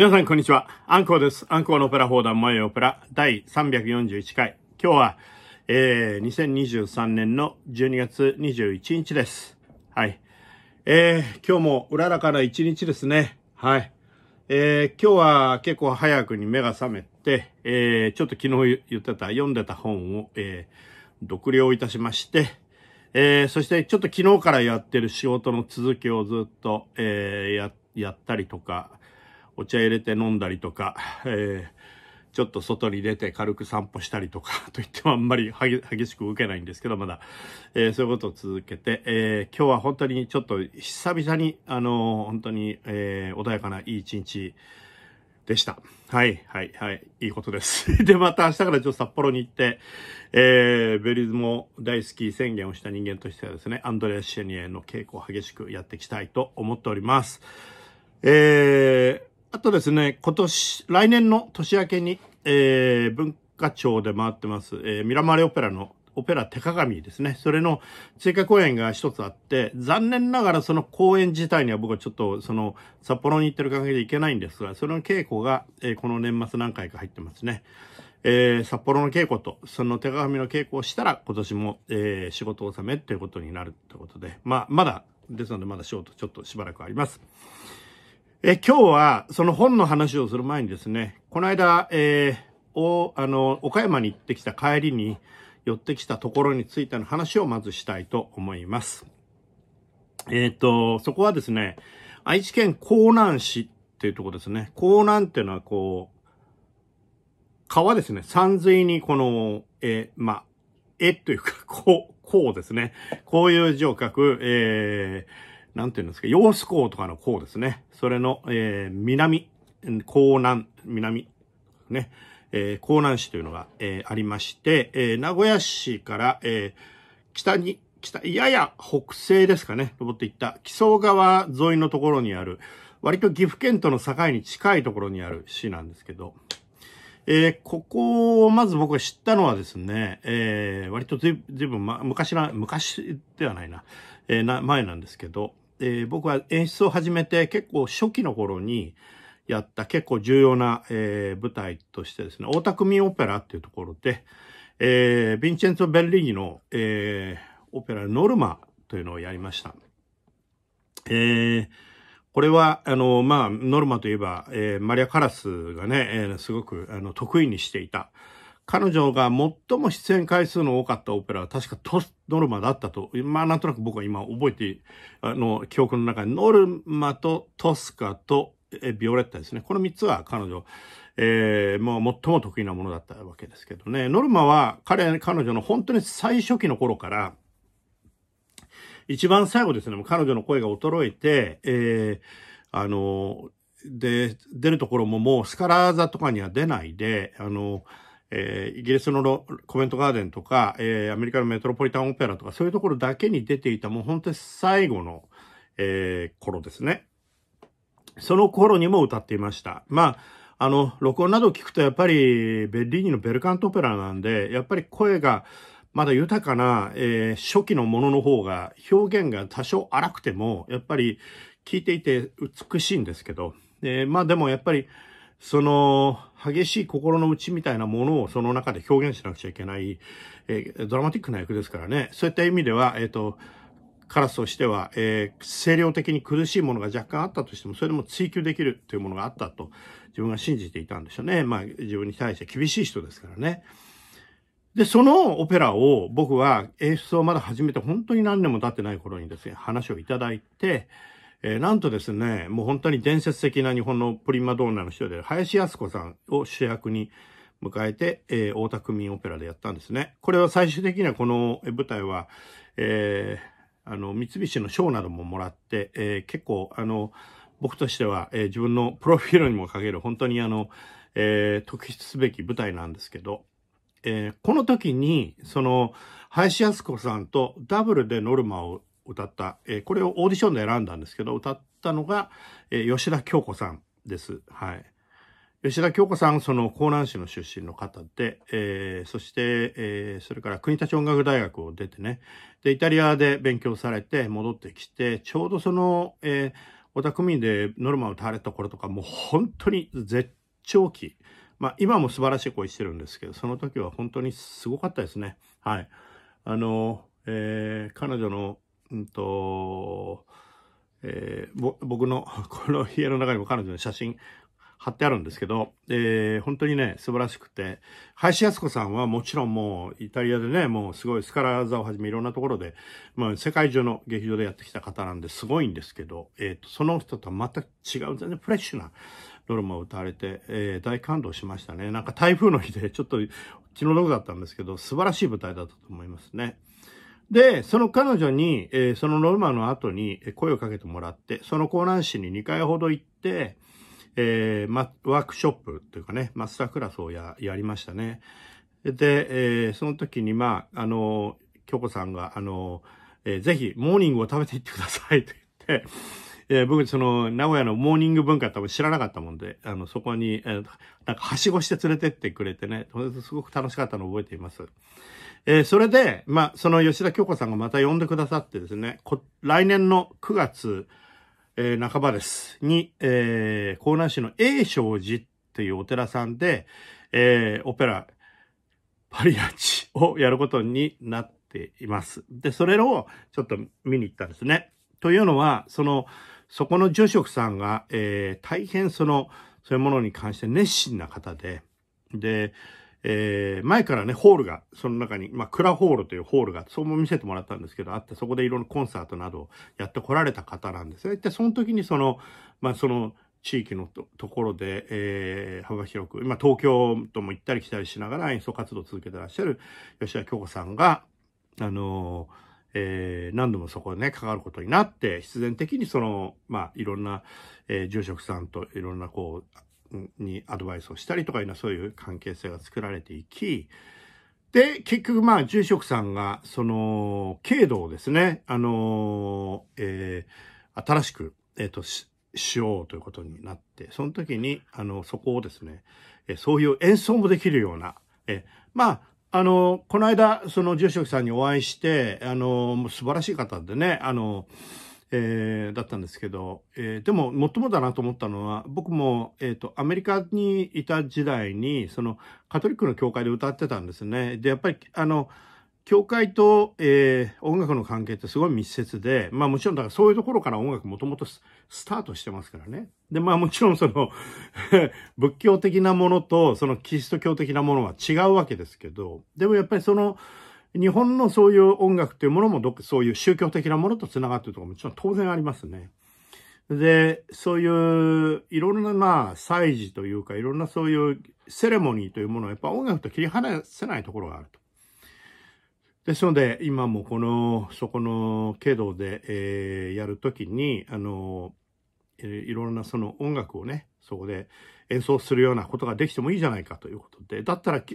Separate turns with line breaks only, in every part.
皆さん、こんにちは。アンコウです。アンコウのオペラ放談、萌えオペラ、第341回。今日は、えー、2023年の12月21日です。はい。えー、今日もうららかな一日ですね。はい。えー、今日は結構早くに目が覚めて、えー、ちょっと昨日言ってた、読んでた本を、えー、読了いたしまして、えー、そしてちょっと昨日からやってる仕事の続きをずっと、えー、や、やったりとか、お茶入れて飲んだりとか、えー、ちょっと外に出て軽く散歩したりとか といってもあんまり激しく受けないんですけど、まだ、えー、そういうことを続けて、えー、今日は本当にちょっと久々に、あの本当に、え穏やかないい一日、でした。はい、はい、はい。いいことです。で、また明日からちょっと札幌に行って、えー、ベリズも大好き宣言をした人間としてはですね、アンドレア・シェニエの稽古を激しくやっていきたいと思っております。えーあとですね、今年、来年の年明けに、えー、文化庁で回ってます、えー、ミラマレオペラのオペラ手鏡ですね。それの追加公演が一つあって、残念ながらその公演自体には僕はちょっとその札幌に行ってる関係で行けないんですが、それの稽古が、えー、この年末何回か入ってますね。えー、札幌の稽古と、その手鏡の稽古をしたら今年も、えー、仕事納めということになるってことで、まあ、まだ、ですのでまだ仕事ちょっとしばらくあります。え今日はその本の話をする前にですね、この間、えー、お、あの、岡山に行ってきた帰りに寄ってきたところについての話をまずしたいと思います。えっ、ー、と、そこはですね、愛知県江南市っていうとこですね。江南っていうのはこう、川ですね。山水にこの、えー、まえ絵というか、こう、こうですね。こういう字を書く、えー、なんていうんですか、揚子港とかの港ですね。それの、えー、南、港南、南、ね、えー、港南市というのが、えー、ありまして、えー、名古屋市から、えー、北に、北、やや北西ですかね、登っていった、木曽川沿いのところにある、割と岐阜県との境に近いところにある市なんですけど、えー、ここをまず僕が知ったのはですね、えー、割とずいぶん、ま、昔な、昔ではないな、えー、な、前なんですけど、えー、僕は演出を始めて結構初期の頃にやった結構重要な、えー、舞台としてですね、大田区民オペラっていうところで、えー、ヴィンチェンツォ・ベッリーニの、えー、オペラノルマというのをやりました。えー、これは、あの、まあ、ノルマといえば、えー、マリア・カラスがね、えー、すごくあの得意にしていた、彼女が最も出演回数の多かったオペラは確かトスノルマだったと、まあなんとなく僕は今覚えて、あの、記憶の中にノルマとトスカとビオレッタですね。この三つは彼女、えー、もう最も得意なものだったわけですけどね。ノルマは彼、彼女の本当に最初期の頃から、一番最後ですね、彼女の声が衰えて、えー、あの、で、出るところももうスカラーザとかには出ないで、あの、えー、イギリスのコメントガーデンとか、えー、アメリカのメトロポリタンオペラとか、そういうところだけに出ていた、もう本当に最後の、えー、頃ですね。その頃にも歌っていました。まあ、あの、録音など聞くとやっぱり、ベッリーニのベルカントオペラなんで、やっぱり声が、まだ豊かな、えー、初期のものの方が、表現が多少荒くても、やっぱり聞いていて美しいんですけど、えー、まあでもやっぱり、その、激しい心の内みたいなものをその中で表現しなくちゃいけない、えー、ドラマティックな役ですからね。そういった意味では、えっ、ー、と、カラスとしては、えー、清涼的に苦しいものが若干あったとしても、それでも追求できるというものがあったと、自分が信じていたんでしょうね。まあ、自分に対して厳しい人ですからね。で、そのオペラを僕は演出をまだ始めて本当に何年も経ってない頃にですね、話をいただいて、えー、なんとですね、もう本当に伝説的な日本のプリマドーナの人で、林康子さんを主役に迎えて、えー、大田区民オペラでやったんですね。これは最終的にはこの舞台は、えー、あの、三菱の賞などももらって、えー、結構、あの、僕としては、えー、自分のプロフィールにもかける、本当にあの、えー、特筆すべき舞台なんですけど、えー、この時に、その、林康子さんとダブルでノルマを歌った、えー、これをオーディションで選んだんですけど、歌ったのが、えー、吉田京子さんです。はい。吉田京子さん、その江南市の出身の方で、えー、そして、えー、それから国立音楽大学を出てね、で、イタリアで勉強されて戻ってきて、ちょうどその、えー、オタクミでノルマを歌われた頃とか、もう本当に絶頂期。まあ、今も素晴らしい声してるんですけど、その時は本当にすごかったですね。はい。あの、えー、彼女のうんと、えー、僕の、この家の中にも彼女の写真貼ってあるんですけど、えー、本当にね、素晴らしくて、林康子さんはもちろんもうイタリアでね、もうすごいスカラーザをはじめいろんなところで、まあ世界中の劇場でやってきた方なんですごいんですけど、えっ、ー、と、その人とは全く違う、全然フレッシュなドラマを歌われて、えー、大感動しましたね。なんか台風の日でちょっと気の毒だったんですけど、素晴らしい舞台だったと思いますね。で、その彼女に、えー、そのノルマの後に声をかけてもらって、その江南市に2回ほど行って、えー、ま、ワークショップというかね、マスタークラスをや、やりましたね。で、えー、その時に、まあ、あの、京子さんが、あの、えー、ぜひ、モーニングを食べていってくださいと言って、えー、僕、その、名古屋のモーニング文化多分知らなかったもんで、あの、そこに、えー、なんか、はしごして連れてってくれてね、すごく楽しかったのを覚えています。えー、それで、まあ、その吉田京子さんがまた呼んでくださってですね、来年の9月、えー、半ばです、に、えー、江南市の永昌寺っていうお寺さんで、えー、オペラ、パリアチをやることになっています。で、それをちょっと見に行ったんですね。というのは、その、そこの住職さんが、えー、大変その、そういうものに関して熱心な方で、で、えー、前からね、ホールが、その中に、まあ、クラホールというホールが、そうも見せてもらったんですけど、あって、そこでいろんなコンサートなどをやってこられた方なんですね。で、その時にその、まあ、その、地域のとところで、えー、幅広く、今、東京とも行ったり来たりしながら演奏活動を続けてらっしゃる吉田京子さんが、あのーえー、何度もそこでね、関わることになって、必然的にその、まあ、いろんな、えー、住職さんといろんな、こう、にアドバイスをしたりとかいうのはそういう関係性が作られていき、で、結局まあ住職さんが、その、軽度をですね、あの、えー、新しく、えっ、ー、と、しようということになって、その時に、あの、そこをですね、えそういう演奏もできるような、えまあ、あの、この間、その住職さんにお会いして、あの、もう素晴らしい方でね、あの、えー、だったんですけど、えー、でも、もっともだなと思ったのは、僕も、えっ、ー、と、アメリカにいた時代に、その、カトリックの教会で歌ってたんですね。で、やっぱり、あの、教会と、えー、音楽の関係ってすごい密接で、まあもちろんだからそういうところから音楽もともとスタートしてますからね。で、まあもちろんその 仏教的なものとそのキリスト教的なものは違うわけですけど、でもやっぱりその、日本のそういう音楽というものもどそういう宗教的なものと繋がっているとかもちろん当然ありますね。で、そういういろんなまあ祭事というかいろんなそういうセレモニーというものはやっぱ音楽と切り離せないところがあると。ですので、今もこの、そこの経道で、えー、やるときに、あの、いろんなその音楽をね、そこで演奏するようなことができてもいいじゃないかということで、だったらい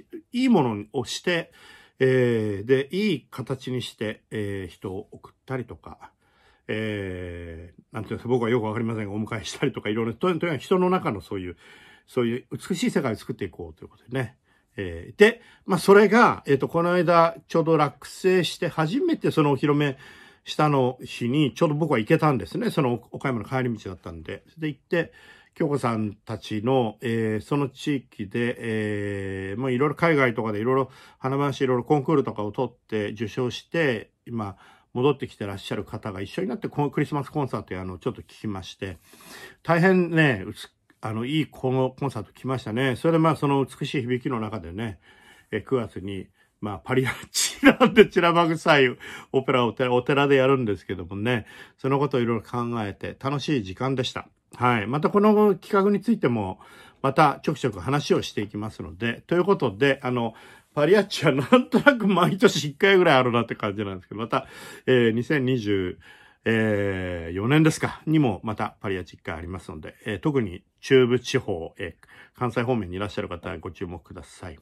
いものをして、えー、で、いい形にして、えー、人を送ったりとか、えー、なんていうんですか、僕はよくわかりませんが、お迎えしたりとか、いろいろ、とにかく人の中のそういう、そういう美しい世界を作っていこうということでね。えー、で、まあ、それが、えっ、ー、と、この間、ちょうど落成して、初めてそのお披露目したの日に、ちょうど僕は行けたんですね。その岡山の帰り道だったんで。で、行って、京子さんたちの、えー、その地域で、えー、もういろいろ海外とかでいろいろ花々しいろいろコンクールとかを取って受賞して、今、戻ってきてらっしゃる方が一緒になって、このクリスマスコンサートやあの、ちょっと聞きまして、大変ね、あの、いいこのコンサート来ましたね。それでまあ、その美しい響きの中でね、え9月に、まあ、パリアチなんて散らば臭さいオペラをお寺でやるんですけどもね、そのことをいろいろ考えて楽しい時間でした。はい。またこの企画についても、またちょくちょく話をしていきますので、ということで、あの、パリアッチはなんとなく毎年1回ぐらいあるなって感じなんですけど、また、えー、2 0 2え4年ですか、にもまたパリアチ1回ありますので、えー、特に中部地方、えー、関西方面にいらっしゃる方ご注目ください。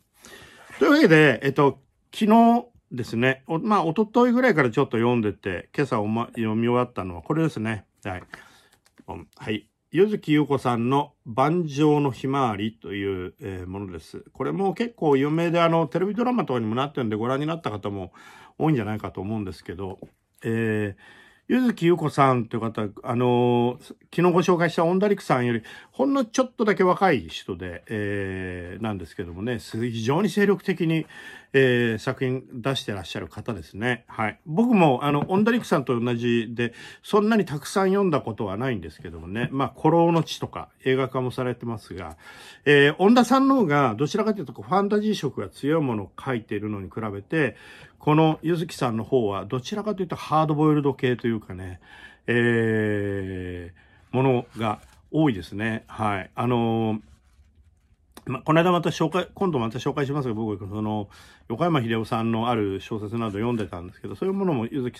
というわけで、えっ、ー、と、昨日ですね、おまあ、おとといぐらいからちょっと読んでて、今朝お、ま、読み終わったのはこれですね。はい。はい。与月優子さんの盤上のひまわりという、ものです。これも結構有名であのテレビドラマとかにもなってるんでご覧になった方も多いんじゃないかと思うんですけど、えー、ゆずきゆこさんという方、あのー、昨日ご紹介したオンダリクさんより、ほんのちょっとだけ若い人で、えー、なんですけどもね、非常に精力的に、えー、作品出してらっしゃる方ですね。はい。僕も、あの、オンダリクさんと同じで、そんなにたくさん読んだことはないんですけどもね、まあ、古老の地とか映画化もされてますが、えー、オンダさんの方が、どちらかというとファンタジー色が強いものを書いているのに比べて、このゆずきさんの方は、どちらかというとハードボイルド系というかね、えー、ものが多いですね。はい。あのーま、この間また紹介、今度また紹介しますが、僕はその、横山秀夫さんのある小説など読んでたんですけど、そういうものもゆずき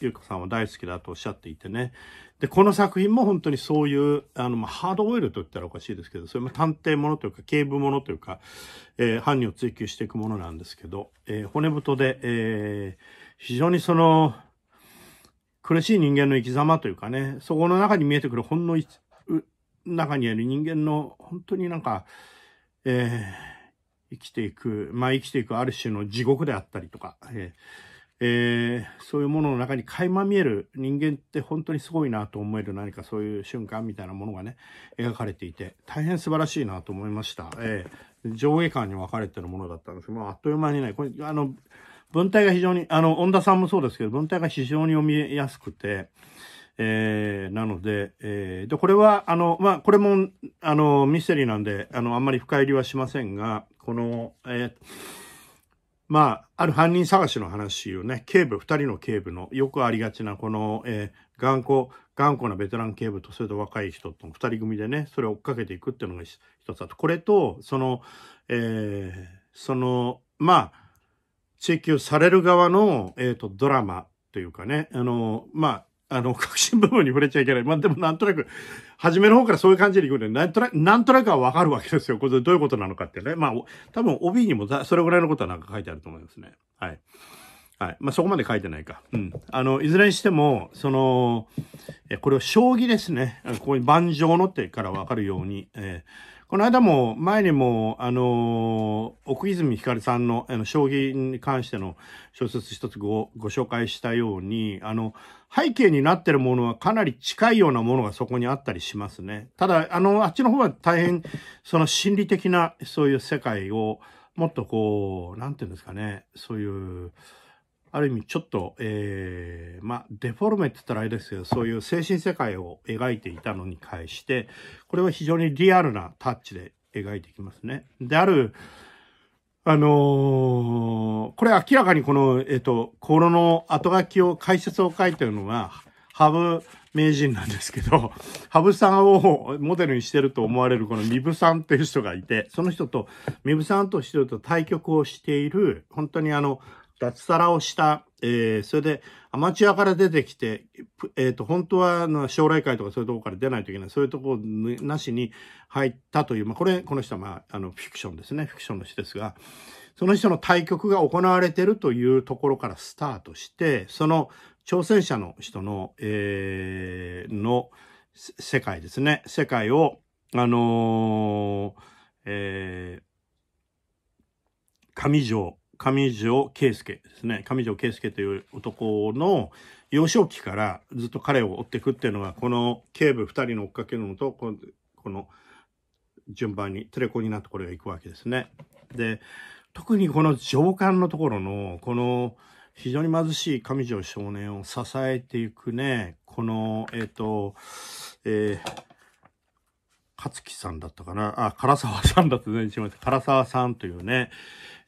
ゆうこさんは大好きだとおっしゃっていてね、で、この作品も本当にそういう、あの、まあ、ハードオイルと言ったらおかしいですけど、それも探偵ものというか、警部ものというか、えー、犯人を追求していくものなんですけど、えー、骨太で、えー、非常にその、苦しい人間の生き様というかね、そこの中に見えてくるほんの中にある人間の本当になんか、えー、生きていく、まあ生きていくある種の地獄であったりとか、えーえー、そういうものの中に垣間見える人間って本当にすごいなと思える何かそういう瞬間みたいなものがね、描かれていて、大変素晴らしいなと思いました。えー、上下間に分かれてるものだったんですけど、まあ、あっという間にね、これ、あの、文体が非常に、あの、恩田さんもそうですけど、文体が非常に読みやすくて、えー、なので、えー、で、これは、あの、まあ、これも、あの、ミステリーなんで、あの、あんまり深入りはしませんが、この、えーまあ、ある犯人探しの話をね、警部、二人の警部の、よくありがちな、この、えー、頑固、頑固なベテラン警部と、それと若い人との二人組でね、それを追っかけていくっていうのが一つだと、これと、その、えー、その、まあ、追及される側の、えっ、ー、と、ドラマというかね、あの、まあ、あの、核心部分に触れちゃいけない。まあ、でもなんとなく、初めの方からそういう感じで行くので、なんとなく、なんとなくはわかるわけですよ。これどういうことなのかってね。まあ、多分 OB にもそれぐらいのことはなんか書いてあると思いますね。はい。はい。まあ、そこまで書いてないか。うん。あの、いずれにしても、その、え、これを将棋ですね。ここに盤上のってからわかるように、えーこの間も、前にも、あのー、奥泉ひかさんの、あの、将棋に関しての小説一つご、ご紹介したように、あの、背景になってるものはかなり近いようなものがそこにあったりしますね。ただ、あの、あっちの方は大変、その心理的な、そういう世界を、もっとこう、なんていうんですかね、そういう、ある意味ちょっと、えー、まあ、デフォルメって言ったらあれですけど、そういう精神世界を描いていたのに対して、これは非常にリアルなタッチで描いていきますね。で、ある、あのー、これ明らかにこの、えっ、ー、と、心の後書きを、解説を書いてるのは、ハブ名人なんですけど、ハブさんをモデルにしてると思われるこのミブさんという人がいて、その人と、ミブさんとしてると対局をしている、本当にあの、脱サラをした、えー、それでアマチュアから出てきて、えっ、ー、と、本当はの将来会とかそういうとこから出ないといけない、そういうとこなしに入ったという、まあ、これ、この人は、まあ、あの、フィクションですね、フィクションの人ですが、その人の対局が行われてるというところからスタートして、その挑戦者の人の、えー、の世界ですね、世界を、あのー、えー、上条上条圭介ですね。上条圭介という男の幼少期からずっと彼を追っていくっていうのが、この警部二人の追っかけるのと、この、順番に、テレコになってこれが行くわけですね。で、特にこの上官のところの、この非常に貧しい上条少年を支えていくね、この、えっ、ー、と、えー勝木さんだったかな。あ、唐沢さんだったま唐沢さんというね、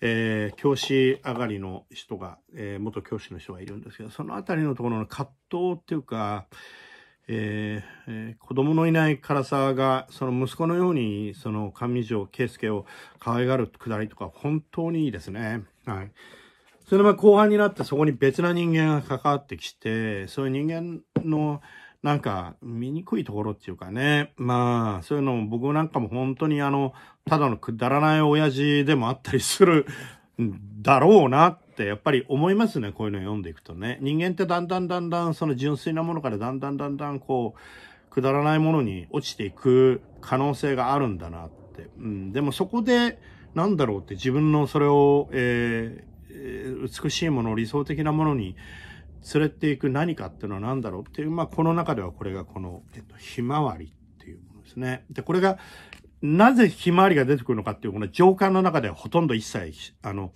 えー、教師上がりの人が、えー、元教師の人がいるんですけど、そのあたりのところの葛藤っていうか、えーえー、子供のいない唐沢が、その息子のように、その上条圭介を可愛がるくだりとか、本当にいいですね。はい。それで後半になってそこに別な人間が関わってきて、そういう人間の、なんか、醜いところっていうかね。まあ、そういうのも僕なんかも本当にあの、ただのくだらない親父でもあったりするんだろうなってやっぱり思いますね。こういうの読んでいくとね。人間ってだんだんだんだんその純粋なものからだんだんだんだんこう、くだらないものに落ちていく可能性があるんだなって。うん。でもそこで、なんだろうって自分のそれを、えー、美しいもの、理想的なものに連れていく何かっていうのは何だろうっていう、まあ、この中ではこれがこの、えっと、ひまわりっていうものですね。で、これが、なぜひまわりが出てくるのかっていう、この上巻の中ではほとんど一切、あの、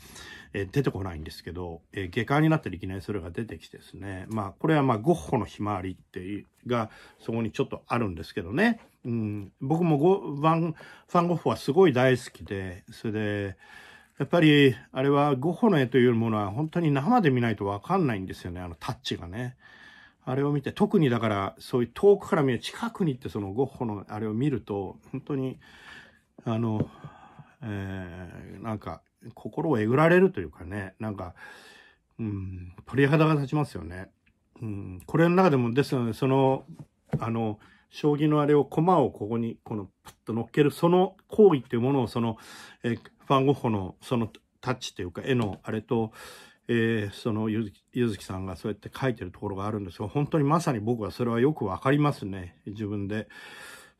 え出てこないんですけど、え下巻になったらいきなりそれが出てきてですね。まあ、これはまあ、ゴッホのひまわりっていう、が、そこにちょっとあるんですけどね。うん、僕もゴ、ファン、ファンゴッホはすごい大好きで、それで、やっぱり、あれはゴッホの絵というものは本当に生で見ないとわかんないんですよね、あのタッチがね。あれを見て、特にだから、そういう遠くから見る、近くに行ってそのゴッホのあれを見ると、本当に、あの、えー、なんか、心をえぐられるというかね、なんか、うん、鳥肌が立ちますよね。うん、これの中でも、ですので、その、あの、将棋のあれを駒をここにこのプッと乗っけるその行為っていうものをその、えファンゴッホのそのタッチというか絵のあれと、えー、そのゆずきさんがそうやって描いてるところがあるんですが本当にまさに僕はそれはよくわかりますね自分で。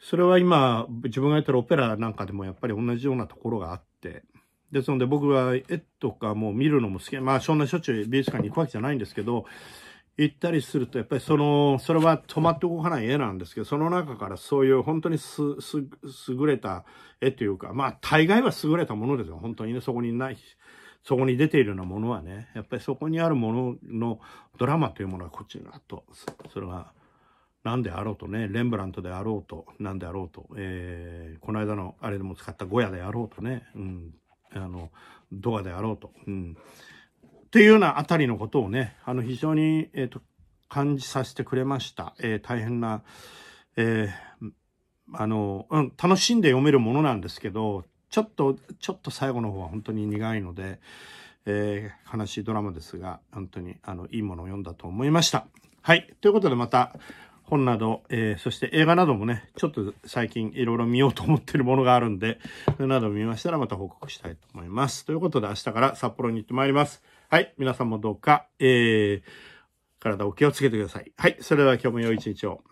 それは今自分がやってるオペラなんかでもやっぱり同じようなところがあってですので僕は絵とかも見るのも好きまあそんなしょっちゅう美術館に行くわけじゃないんですけど行ったりすると、やっぱりその、それは止まって動かない絵なんですけど、その中からそういう本当にす、す、優れた絵というか、まあ大概は優れたものですよ。本当にね、そこにない、し、そこに出ているようなものはね、やっぱりそこにあるもののドラマというものはこっちらと、それが何であろうとね、レンブラントであろうと、何であろうと、えー、この間のあれでも使ったゴヤであろうとね、うん、あの、ドアであろうと、うん。っていうようなあたりのことをね、あの、非常に、えっ、ー、と、感じさせてくれました。えー、大変な、えー、あの、うん、楽しんで読めるものなんですけど、ちょっと、ちょっと最後の方は本当に苦いので、えー、悲しいドラマですが、本当に、あの、いいものを読んだと思いました。はい。ということでまた、本など、えー、そして映画などもね、ちょっと最近いろいろ見ようと思ってるものがあるんで、それなど見ましたらまた報告したいと思います。ということで明日から札幌に行ってまいります。はい。皆さんもどうか、えー、体を気をつけてください。はい。それでは今日も良い一日を。